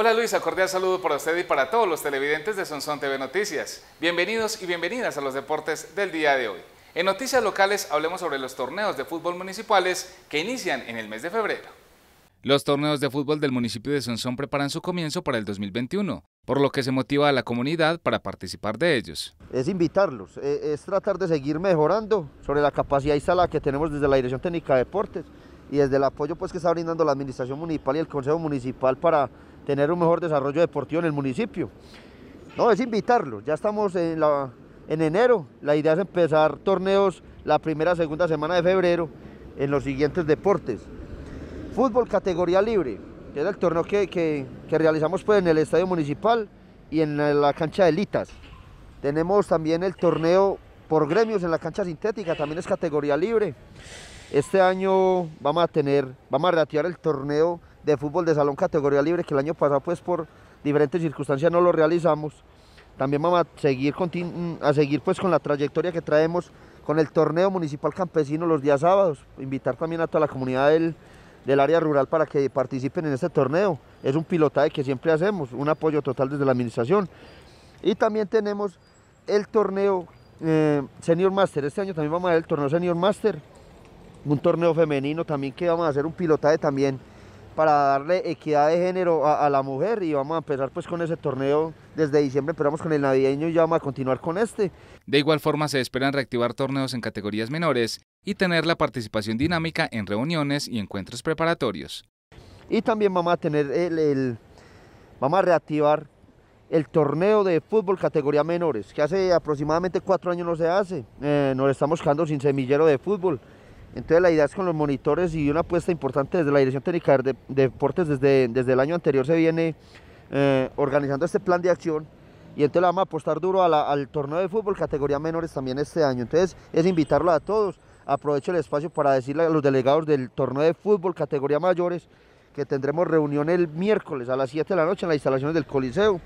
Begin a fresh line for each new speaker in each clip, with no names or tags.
Hola Luisa, cordial saludo para usted y para todos los televidentes de Sonson TV Noticias. Bienvenidos y bienvenidas a los deportes del día de hoy. En noticias locales hablemos sobre los torneos de fútbol municipales que inician en el mes de febrero. Los torneos de fútbol del municipio de Sonson preparan su comienzo para el 2021, por lo que se motiva a la comunidad para participar de ellos.
Es invitarlos, e, es tratar de seguir mejorando sobre la capacidad instalada que tenemos desde la Dirección Técnica de Deportes y desde el apoyo pues, que está brindando la Administración Municipal y el Consejo Municipal para tener un mejor desarrollo deportivo en el municipio. No, es invitarlo. ya estamos en, enero, la idea es empezar torneos la primera, segunda semana de febrero en los siguientes deportes. Fútbol categoría libre, que es el torneo que, realizamos pues, en el estadio municipal y en la, cancha de Litas. Tenemos también el torneo por gremios en la cancha sintética, también es categoría libre. Este año vamos a tener, vamos a reactivar el torneo de fútbol de salón categoría libre, que el año pasado pues por diferentes circunstancias no lo realizamos. También vamos a seguir, mm, a seguir pues con la trayectoria que traemos con el torneo municipal campesino los días sábados. Invitar también a toda la comunidad del, área rural para que participen en este torneo. Es un pilotaje que siempre hacemos, un apoyo total desde la administración. Y también tenemos el torneo eh, Senior Master. Este año también vamos a ver el torneo Senior Master, un torneo femenino también que vamos a hacer un pilotaje también para darle equidad de género a, la mujer y vamos a empezar pues con ese torneo desde diciembre, esperamos con el navideño
y ya vamos a continuar con este. De igual forma se esperan reactivar torneos en categorías menores y tener la participación dinámica en reuniones y encuentros preparatorios. Y también vamos a
tener el, vamos a reactivar el torneo de fútbol categoría menores, que hace aproximadamente cuatro años no se hace, eh, nos estamos quedando sin semillero de fútbol. Entonces la idea es con los monitores y una apuesta importante desde la Dirección Técnica de Deportes, desde, desde el año anterior se viene eh, organizando este plan de acción y entonces vamos a apostar duro al torneo de fútbol categoría menores también este año. Entonces es invitarlo a todos. Aprovecho el espacio para decirle a los delegados del torneo de fútbol categoría mayores que tendremos reunión el miércoles a las 7 de la noche en las instalaciones del Coliseo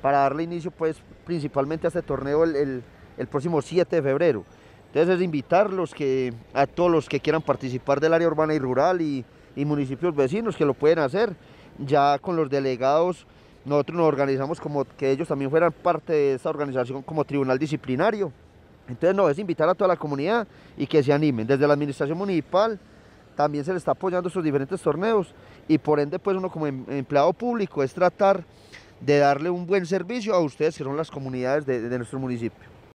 para darle inicio pues principalmente a este torneo el próximo 7 de febrero. Entonces es invitarlos que, a todos los que quieran participar del área urbana y rural y, municipios vecinos que lo pueden hacer. Ya con los delegados nosotros nos organizamos como que ellos también fueran parte de esta organización como tribunal disciplinario. Entonces, no, es invitar a toda la comunidad y que se animen. Desde la administración municipal también se le está apoyando estos diferentes torneos y por ende, pues uno como em, empleado público es tratar de darle un buen servicio a ustedes que son las comunidades de nuestro municipio.